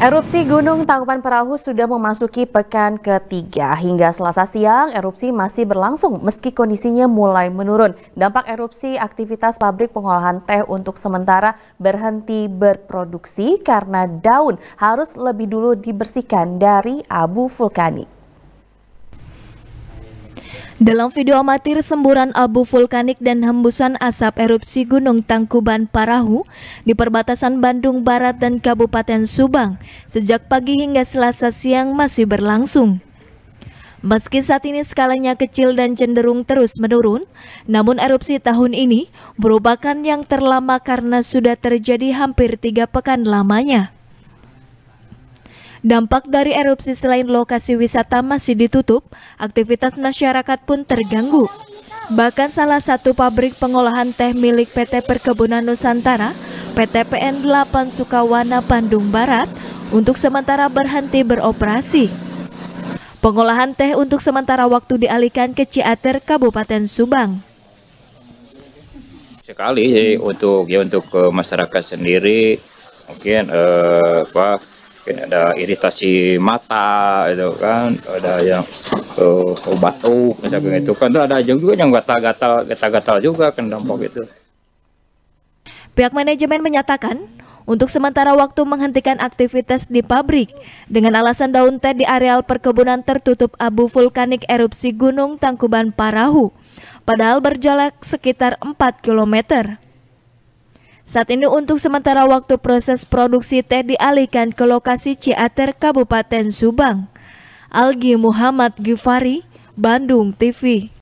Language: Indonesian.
Erupsi Gunung Tangkuban Perahu sudah memasuki pekan ketiga. Hingga selasa siang, erupsi masih berlangsung meski kondisinya mulai menurun. Dampak erupsi, aktivitas pabrik pengolahan teh untuk sementara berhenti berproduksi karena daun harus lebih dulu dibersihkan dari abu vulkanik. Dalam video amatir semburan abu vulkanik dan hembusan asap erupsi Gunung Tangkuban Parahu di perbatasan Bandung Barat dan Kabupaten Subang sejak pagi hingga Selasa siang masih berlangsung. Meski saat ini skalanya kecil dan cenderung terus menurun, namun erupsi tahun ini merupakan yang terlama karena sudah terjadi hampir tiga pekan lamanya. Dampak dari erupsi selain lokasi wisata masih ditutup, aktivitas masyarakat pun terganggu. Bahkan salah satu pabrik pengolahan teh milik PT Perkebunan Nusantara, PTPN 8 Sukawana Bandung Barat, untuk sementara berhenti beroperasi. Pengolahan teh untuk sementara waktu dialihkan ke Ciater, Kabupaten Subang sekali sih ya, untuk ya untuk eh, masyarakat sendiri mungkin eh, apa mungkin ada iritasi mata itu kan ada yang uh, batuk misalkan hmm. itu kan ada juga yang gatal-gatal gatal-gatal juga kan dampak itu pihak manajemen menyatakan untuk sementara waktu menghentikan aktivitas di pabrik dengan alasan daun teh di areal perkebunan tertutup abu vulkanik erupsi Gunung Tangkuban Parahu padahal berjarak sekitar 4 kilometer. Saat ini untuk sementara waktu proses produksi teh dialihkan ke lokasi Ciater Kabupaten Subang. Algi Muhammad Gifari, Bandung TV.